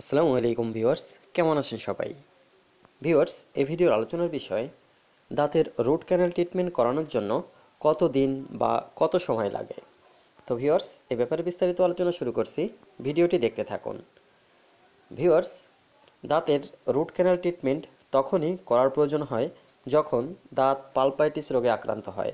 আসসালামু আলাইকুম ভিউয়ার্স কেমন আছেন সবাই ভিউয়ার্স এই ভিডিওর আলোচনার বিষয় দাঁতের রুট ক্যানাল ট্রিটমেন্ট করানোর জন্য কত দিন বা কত সময় লাগে তো ভিউয়ার্স এ ব্যাপারে বিস্তারিত আলোচনা শুরু করছি ভিডিওটি দেখতে থাকুন ভিউয়ার্স দাঁতের রুট ক্যানাল ট্রিটমেন্ট তখনই করার প্রয়োজন হয় যখন দাঁত পালপাইটিস রোগে আক্রান্ত হয়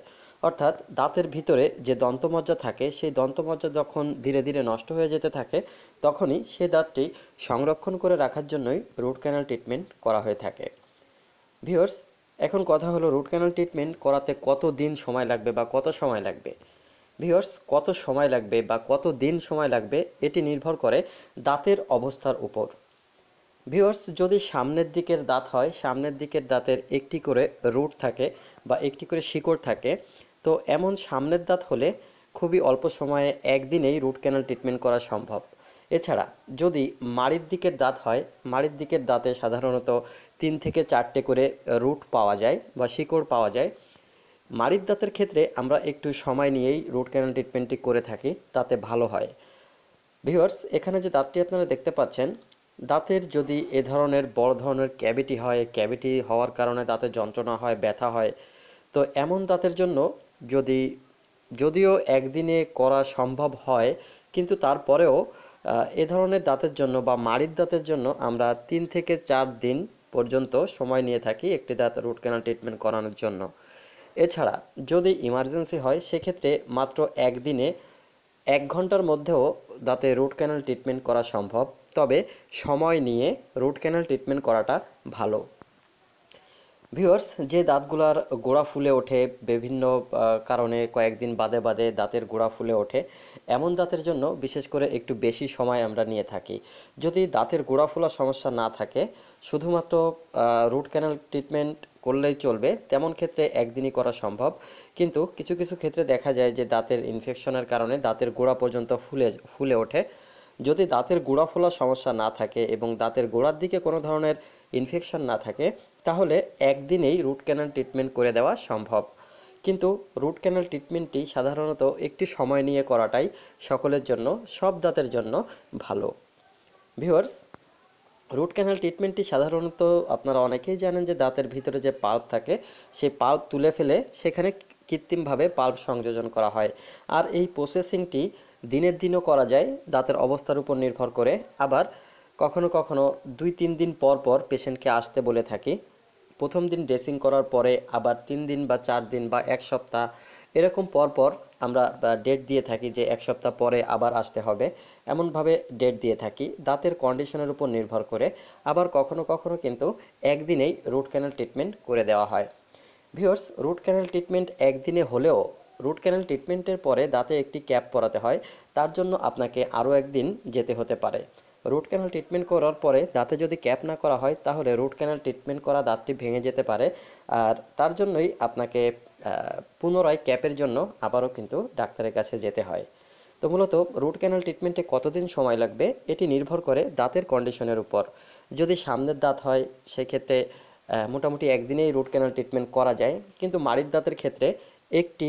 অর্থাৎ দাঁতের ভিতরে যে দন্তমজ্জা থাকে সেই দন্তমজ্জা যখন ধীরে ধীরে নষ্ট হয়ে যেতে থাকে তখনই সে দাঁতটি সংরক্ষণ করে রাখার জন্যই রুট ক্যানাল ট্রিটমেন্ট করা হয়ে থাকে ভিওর্স এখন কথা হলো রুট ক্যানাল ট্রিটমেন্ট করাতে কত দিন সময় লাগবে বা কত সময় লাগবে ভিওর্স কত সময় লাগবে বা কত দিন সময় লাগবে এটি নির্ভর করে দাঁতের অবস্থার উপর ভিওর্স যদি সামনের দিকের দাঁত হয় সামনের দিকের দাঁতের একটি করে রুট থাকে বা একটি করে শিকড় থাকে তো এমন সামনের দাঁত হলে খুবই অল্প সময়ে একদিনেই রুট ক্যানাল ট্রিটমেন্ট করা সম্ভব এছাড়া যদি মাড়ির দিকের দাঁত হয় মাড়ির দিকের দাঁতে সাধারণত তিন থেকে চারটে করে রুট পাওয়া যায় বা শিকড় পাওয়া যায় মাড়ির দাঁতের ক্ষেত্রে আমরা একটু সময় নিয়েই রুট ক্যানাল ট্রিটমেন্টটি করে থাকি তাতে ভালো হয় ভিউয়ার্স এখানে যে দাঁতটি আপনারা দেখতে পাচ্ছেন দাঁতের যদি এ ধরনের বড় ধরনের ক্যাভিটি হয় ক্যাভিটি হওয়ার কারণে দাঁতে যন্ত্রণা হয় ব্যথা হয় তো এমন দাঁতের জন্য যদি যদিও একদিনে করা সম্ভব হয় কিন্তু তারপরেও এ ধরনের দাঁতের জন্য বা মাড়ির দাঁতের জন্য আমরা তিন থেকে চার দিন পর্যন্ত সময় নিয়ে থাকি একটি দাঁত রুট ক্যানাল ট্রিটমেন্ট করানোর জন্য এছাড়া যদি ইমার্জেন্সি হয় সেক্ষেত্রে মাত্র একদিনে এক ঘন্টার মধ্যেও দাঁতে রুট ক্যানাল ট্রিটমেন্ট করা সম্ভব তবে সময় নিয়ে রুট ক্যানাল ট্রিটমেন্ট করাটা ভালো ভিউয়ার্স যে দাঁতগুলার গোড়া ফুলে ওঠে বিভিন্ন কারণে কয়েকদিন বাদে বাদে দাঁতের গোড়া ফুলে ওঠে এমন দাঁতের জন্য বিশেষ করে একটু বেশি সময় আমরা নিয়ে থাকি যদি দাঁতের গোড়া ফোলার সমস্যা না থাকে শুধুমাত্র রুট ক্যানাল ট্রিটমেন্ট করলেই চলবে তেমন ক্ষেত্রে একদিনই করা সম্ভব কিন্তু কিছু কিছু ক্ষেত্রে দেখা যায় যে দাঁতের ইনফেকশনের কারণে দাঁতের গোড়া পর্যন্ত ফুলে ফুলে ওঠে যদি দাঁতের গোড়া ফোলার সমস্যা না থাকে এবং দাঁতের গোড়ার দিকে কোনো ধরনের ইনফেকশন না থাকে তাহলে একদিনেই রুট ক্যানাল ট্রিটমেন্ট করে দেওয়া সম্ভব কিন্তু রুট ক্যানাল ট্রিটমেন্টটি সাধারণত একটি সময় নিয়ে করাটাই সকলের জন্য সব দাঁতের জন্য ভালো ভিওয়ার্স রুট ক্যানাল ট্রিটমেন্টটি সাধারণত আপনারা অনেকেই জানেন যে দাঁতের ভিতরে যে পাল্প থাকে সেই পাল্প তুলে ফেলে সেখানে কৃত্রিমভাবে পাল্প সংযোজন করা হয় আর এই প্রসেসিংটি দিনের দিনও করা যায় দাঁতের অবস্থার উপর নির্ভর করে আবার কখনো কখনো দুই তিন দিন পর পর পেশেন্টকে আসতে বলে থাকি প্রথম দিন ড্রেসিং করার পরে আবার তিন দিন বা চার দিন বা এক সপ্তাহ এরকম পর পর আমরা ডেট দিয়ে থাকি যে এক সপ্তাহ পরে আবার আসতে হবে এমনভাবে ডেট দিয়ে থাকি দাঁতের কন্ডিশনের উপর নির্ভর করে আবার কখনো কখনো কিন্তু একদিনেই রুট ক্যানেল ট্রিটমেন্ট করে দেওয়া হয় ভিওর্স রুট ক্যানেল ট্রিটমেন্ট একদিনে হলেও রুট ক্যানেল ট্রিটমেন্টের পরে দাঁতে একটি ক্যাপ পরাতে হয় তার জন্য আপনাকে আরও একদিন যেতে হতে পারে রুট ক্যানেল ট্রিটমেন্ট করার পরে দাঁতে যদি ক্যাপ না করা হয় তাহলে রুট ক্যানেল ট্রিটমেন্ট করা দাঁতটি ভেঙে যেতে পারে আর তার জন্যই আপনাকে পুনরায় ক্যাপের জন্য আবারও কিন্তু ডাক্তারের কাছে যেতে হয় তো মূলত রুট ক্যানাল ট্রিটমেন্টে কতদিন সময় লাগবে এটি নির্ভর করে দাঁতের কন্ডিশনের উপর যদি সামনের দাঁত হয় সেক্ষেত্রে মোটামুটি একদিনেই রুট ক্যানাল ট্রিটমেন্ট করা যায় কিন্তু মাড়ির দাঁতের ক্ষেত্রে একটি